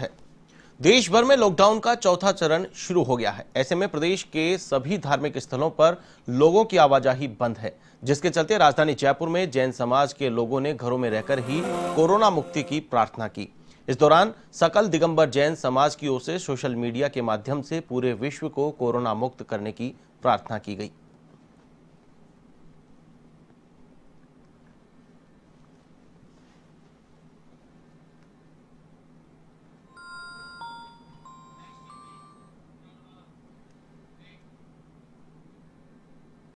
है देश भर में लॉकडाउन का चौथा चरण शुरू हो गया है ऐसे में प्रदेश के सभी धार्मिक स्थलों पर लोगों की आवाजाही बंद है जिसके चलते राजधानी जयपुर में जैन समाज के लोगों ने घरों में रहकर ही कोरोना मुक्ति की प्रार्थना की इस दौरान सकल दिगंबर जैन समाज की ओर से सोशल मीडिया के माध्यम से पूरे विश्व को कोरोना मुक्त करने की प्रार्थना की गई